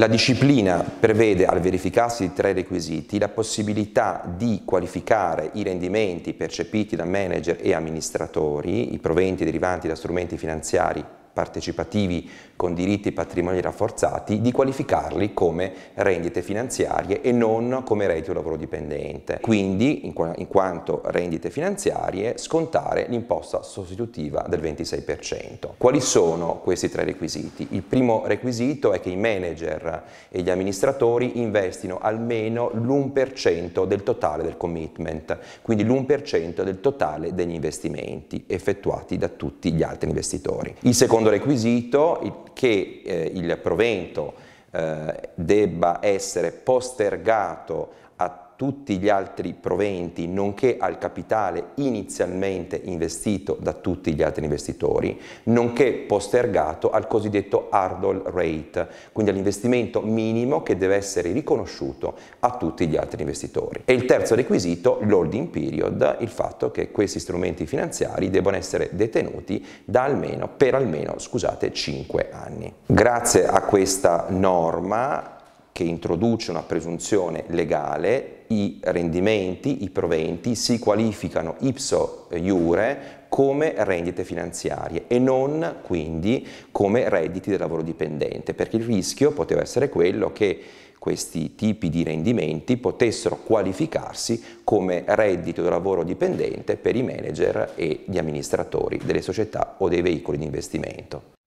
La disciplina prevede, al verificarsi di tre requisiti, la possibilità di qualificare i rendimenti percepiti da manager e amministratori, i proventi derivanti da strumenti finanziari partecipativi con diritti patrimoniali rafforzati, di qualificarli come rendite finanziarie e non come reddito lavoro dipendente. Quindi, in, qu in quanto rendite finanziarie, scontare l'imposta sostitutiva del 26%. Quali sono questi tre requisiti? Il primo requisito è che i manager e gli amministratori investino almeno l'1% del totale del commitment, quindi l'1% del totale degli investimenti effettuati da tutti gli altri investitori. Il secondo requisito che eh, il provento eh, debba essere postergato a tutti gli altri proventi, nonché al capitale inizialmente investito da tutti gli altri investitori, nonché postergato al cosiddetto hurdle rate, quindi all'investimento minimo che deve essere riconosciuto a tutti gli altri investitori. E il terzo requisito, l'holding period, il fatto che questi strumenti finanziari debbano essere detenuti da almeno, per almeno scusate, 5 anni. Grazie a questa norma che introduce una presunzione legale i rendimenti, i proventi si qualificano ipso iure come rendite finanziarie e non quindi come redditi del lavoro dipendente, perché il rischio poteva essere quello che questi tipi di rendimenti potessero qualificarsi come reddito del lavoro dipendente per i manager e gli amministratori delle società o dei veicoli di investimento.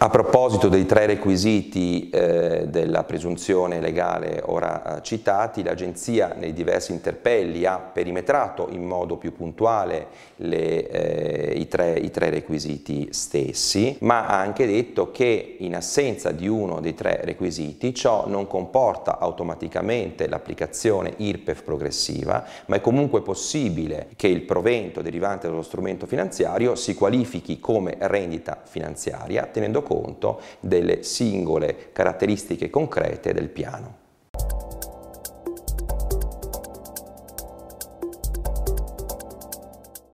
A proposito dei tre requisiti eh, della presunzione legale ora eh, citati, l'Agenzia nei diversi interpelli ha perimetrato in modo più puntuale le, eh, i, tre, i, tre, requisiti stessi, ma ha anche detto che in assenza di uno dei tre requisiti ciò non comporta automaticamente l'applicazione IRPEF progressiva, ma è comunque possibile che il provento derivante dallo strumento finanziario si qualifichi come rendita finanziaria, tenendo conto delle singole caratteristiche concrete del piano.